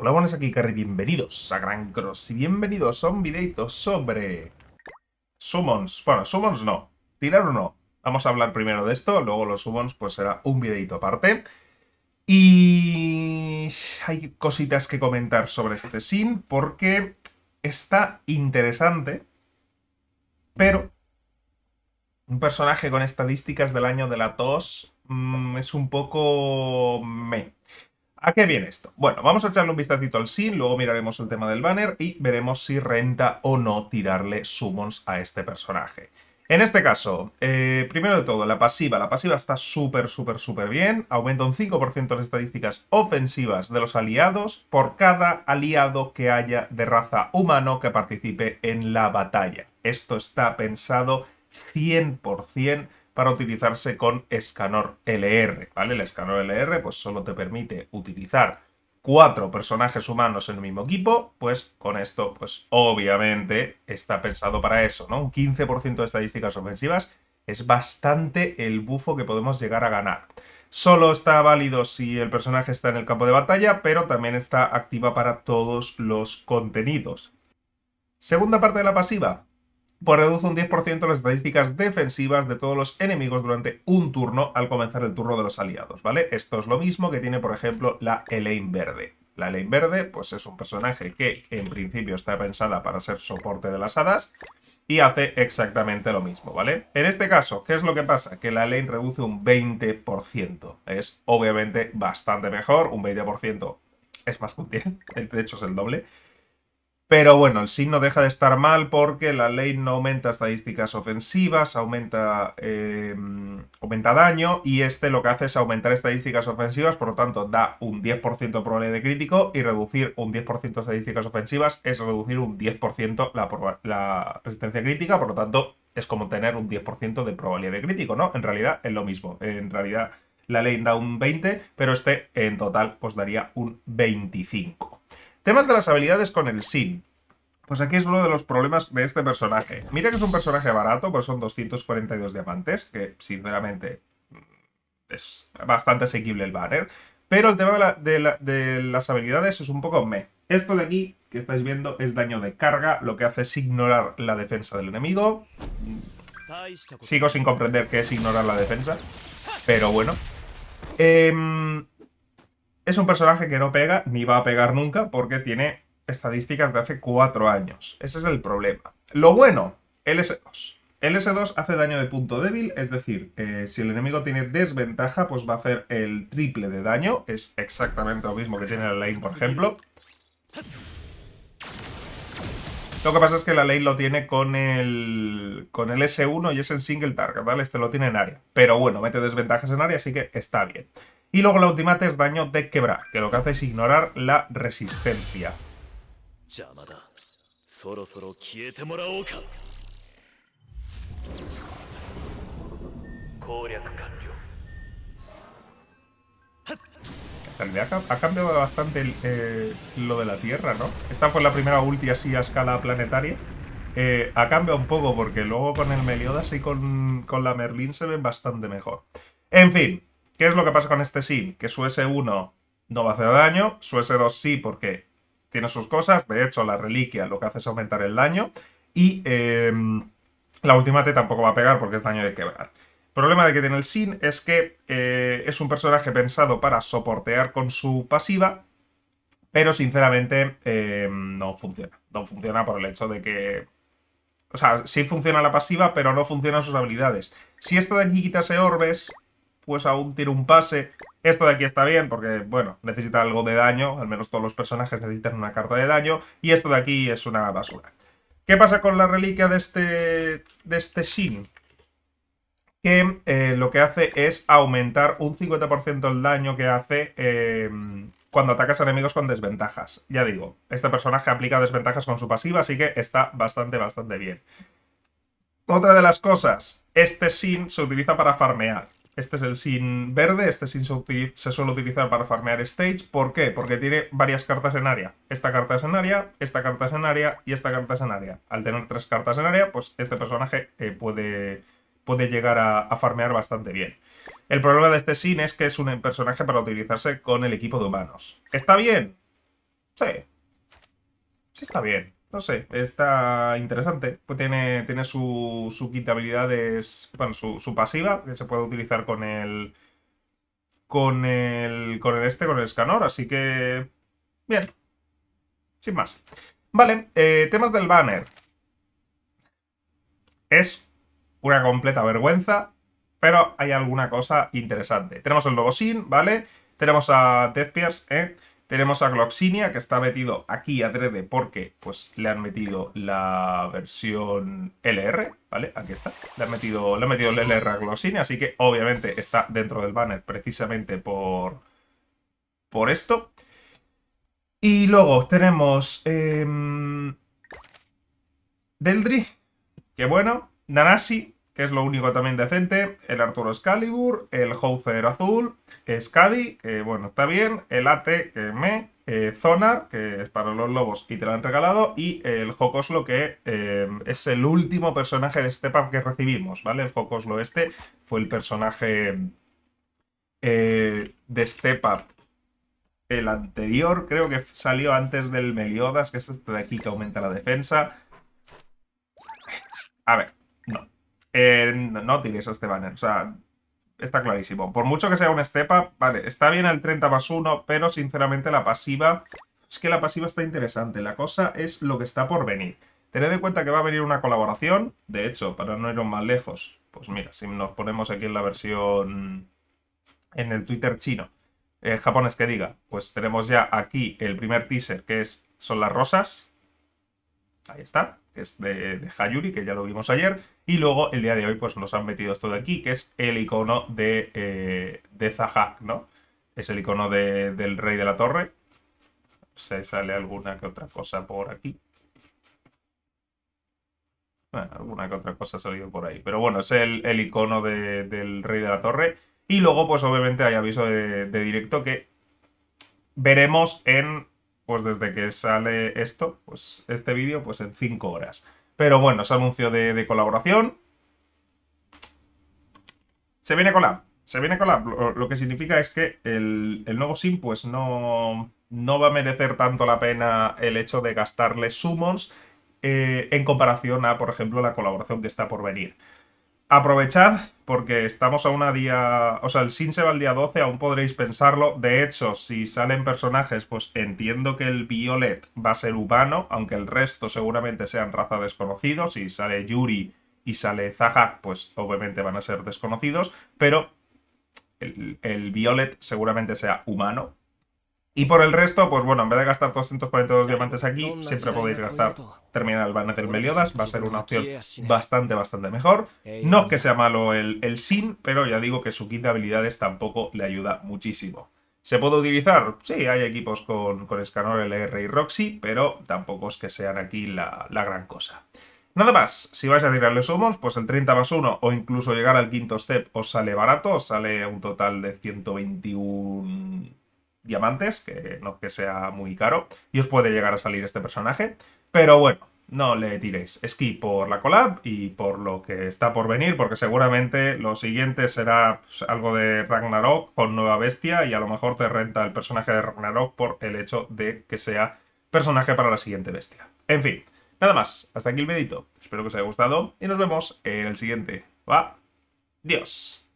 Hola, buenas aquí, Carry. Bienvenidos a Gran Cross y bienvenidos a un videito sobre... Summons. Bueno, Summons no. Tirar o no. Vamos a hablar primero de esto, luego los Summons pues será un videito aparte. Y... hay cositas que comentar sobre este sim porque está interesante, pero... Un personaje con estadísticas del año de la tos mm, es un poco... me. ¿A qué viene esto? Bueno, vamos a echarle un vistacito al sin, luego miraremos el tema del banner y veremos si renta o no tirarle summons a este personaje. En este caso, eh, primero de todo, la pasiva. La pasiva está súper, súper, súper bien. Aumenta un 5% las estadísticas ofensivas de los aliados por cada aliado que haya de raza humano que participe en la batalla. Esto está pensado 100% para utilizarse con Escanor LR, ¿vale? El Escanor LR pues solo te permite utilizar cuatro personajes humanos en el mismo equipo, pues con esto, pues obviamente está pensado para eso, ¿no? Un 15% de estadísticas ofensivas es bastante el bufo que podemos llegar a ganar. Solo está válido si el personaje está en el campo de batalla, pero también está activa para todos los contenidos. Segunda parte de la pasiva, pues reduce un 10% las estadísticas defensivas de todos los enemigos durante un turno al comenzar el turno de los aliados, ¿vale? Esto es lo mismo que tiene, por ejemplo, la Elaine Verde. La Elaine Verde, pues es un personaje que en principio está pensada para ser soporte de las hadas y hace exactamente lo mismo, ¿vale? En este caso, ¿qué es lo que pasa? Que la Elaine reduce un 20%. Es obviamente bastante mejor, un 20% es más que un 10, de hecho es el doble. Pero bueno, el signo deja de estar mal porque la ley no aumenta estadísticas ofensivas, aumenta, em, aumenta daño y este lo que hace es aumentar estadísticas ofensivas, por lo tanto da un 10% de probabilidad de crítico y reducir un 10% de estadísticas ofensivas es reducir un 10% la, resistencia crítica, por lo tanto es como tener un 10% de probabilidad de crítico, ¿no? En realidad es lo mismo, en realidad la ley da un 20, pero este en total pues daría un 25. Temas de las habilidades con el Sin. Pues aquí es uno de los problemas de este personaje. Mira que es un personaje barato, pues son 242 diamantes, que sinceramente mm, es bastante asequible el banner. Pero el tema de, las habilidades es un poco me. Esto de aquí que estáis viendo es daño de carga, lo que hace es ignorar la defensa del enemigo. Sigo sin comprender qué es ignorar la defensa, pero bueno. Eh, es un personaje que no pega ni va a pegar nunca porque tiene estadísticas de hace cuatro años. Ese es el problema. Lo bueno, LS2. LS2 hace daño de punto débil, es decir, eh, si el enemigo tiene desventaja, pues va a hacer el triple de daño. Es exactamente lo mismo que tiene la lane, por ejemplo. Lo que pasa es que la ley lo tiene con el, con el S1 y es en single target, ¿vale? Este lo tiene en área. Pero bueno, mete desventajas en área, así que está bien. Y luego la ultimate es daño de quebrar, que lo que hace es ignorar la resistencia. ha, cambiado bastante eh, lo de la Tierra, ¿no? Esta fue la primera ulti así a escala planetaria. Eh, ha cambiado un poco porque luego con el Meliodas y con, la Merlin se ven bastante mejor. En fin, ¿qué es lo que pasa con este Sim? Que su S1 no va a hacer daño, su S2 sí porque tiene sus cosas, de hecho la reliquia lo que hace es aumentar el daño y eh, la última T tampoco va a pegar porque es daño de quebrar. El problema de que tiene el Sin es que eh, es un personaje pensado para soportear con su pasiva, pero sinceramente eh, no funciona. No funciona por el hecho de que... O sea, sí funciona la pasiva, pero no funcionan sus habilidades. Si esto de aquí quitase orbes, pues aún tiene un pase. Esto de aquí está bien porque, bueno, necesita algo de daño, al menos todos los personajes necesitan una carta de daño, y esto de aquí es una basura. ¿Qué pasa con la reliquia de este, de este Shin? que eh, lo que hace es aumentar un 50% el daño que hace eh, cuando atacas a enemigos con desventajas. Ya digo, este personaje aplica desventajas con su pasiva, así que está bastante, bastante bien. Otra de las cosas, este sin se utiliza para farmear. Este es el sin verde, este sin se, suele utilizar para farmear stage. ¿Por qué? Porque tiene varias cartas en área. Esta carta es en área, esta carta es en área y esta carta es en área. Al tener tres cartas en área, pues este personaje eh, puede puede llegar a, farmear bastante bien. El problema de este Sin es que es un personaje para utilizarse con el equipo de humanos. ¿Está bien? Sí. Sí está bien. No sé, está interesante. Pues tiene, tiene su, su kit bueno, su, pasiva, que se puede utilizar con el... Con el, con el este, con el escanor, así que... Bien. Sin más. Vale, eh, temas del banner. Es una completa vergüenza, pero hay alguna cosa interesante. Tenemos el logo Sin, ¿vale? Tenemos a Deathpierce, ¿eh? Tenemos a Gloxinia, que está metido aquí a adrede porque pues, le han metido la versión LR, ¿vale? Aquí está. Le han metido, le metido el LR a Gloxinia, así que obviamente está dentro del banner precisamente por, por esto. Y luego tenemos eh, em, qué que bueno, Nanasi, que es lo único también decente, el Arturo Excalibur, el Houser Azul, Skadi, que bueno, está bien, el AT, que me, eh, Zonar, que es para los lobos y te lo han regalado, y el Jocoslo, que eh, es el último personaje de Step que recibimos, ¿vale? El Jocoslo este fue el personaje eh, de Step Up. El anterior creo que salió antes del Meliodas, que es este de aquí que aumenta la defensa. A ver, eh, no a este banner, o sea, está clarísimo. Por mucho que sea un estepa, vale, está bien el 30 más 1, pero sinceramente la pasiva... Es que la pasiva está interesante, la cosa es lo que está por venir. Tened en cuenta que va a venir una colaboración, de hecho, para no irnos más lejos, pues mira, si nos ponemos aquí en la versión... en el Twitter chino, eh, japonés que diga, pues tenemos ya aquí el primer teaser, que es son las rosas. Ahí está que es de, Hayuri, que ya lo vimos ayer. Y luego el día de hoy, pues nos han metido esto de aquí, que es el icono de, eh, de Zahak, ¿no? Es el icono del rey de la torre. Se sale alguna que otra cosa por aquí. alguna que otra cosa ha salido por ahí. Pero bueno, es el, icono del rey de la torre. Y luego, pues obviamente hay aviso de directo que veremos en pues desde que sale esto, pues este vídeo, pues en 5 horas. Pero bueno, es anuncio de, colaboración. Se viene collab. Se viene collab. Lo, lo que significa es que el, nuevo sim, pues no, va a merecer tanto la pena el hecho de gastarle summons eh, en comparación a, por ejemplo, la colaboración que está por venir aprovechad porque estamos a una día... O sea, el Sin se va al día 12, aún podréis pensarlo. De hecho, si salen personajes, pues entiendo que el Violet va a ser humano, aunque el resto seguramente sean raza desconocidos. Si sale Yuri y sale Zaha, pues obviamente van a ser desconocidos. Pero el Violet seguramente sea humano, y por el resto, pues bueno, en vez de gastar 242 diamantes aquí, siempre podéis gastar Terminal Banner del Meliodas. Pues va a ser una opción bastante, bastante mejor. No es que sea malo el, Sin, pero ya digo que su kit de habilidades tampoco le ayuda muchísimo. ¿Se puede utilizar? Sí, hay equipos con, con Escanor, LR y Roxy, pero tampoco es que sean aquí la, gran cosa. Nada más, si vais a tirarle summons, pues el 30 más 1 o incluso llegar al quinto step os sale barato, os sale un total de 121 diamantes, que no que sea muy caro, y os puede llegar a salir este personaje. Pero bueno, no le tiréis esquí por la collab y por lo que está por venir, porque seguramente lo siguiente será pues, algo de Ragnarok con nueva bestia y a lo mejor te renta el personaje de Ragnarok por el hecho de que sea personaje para la siguiente bestia. En fin, nada más, hasta aquí el medito. Espero que os haya gustado y nos vemos en el siguiente. Va, Dios.